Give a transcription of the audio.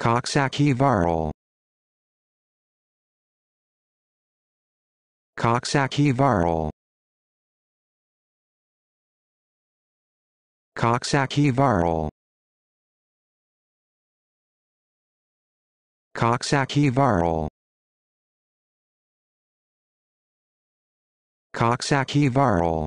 Coxsackie Varl. Coxsackie Varl. Coxsackie Varl. Coxsackie Varl. Coxsackie Varl.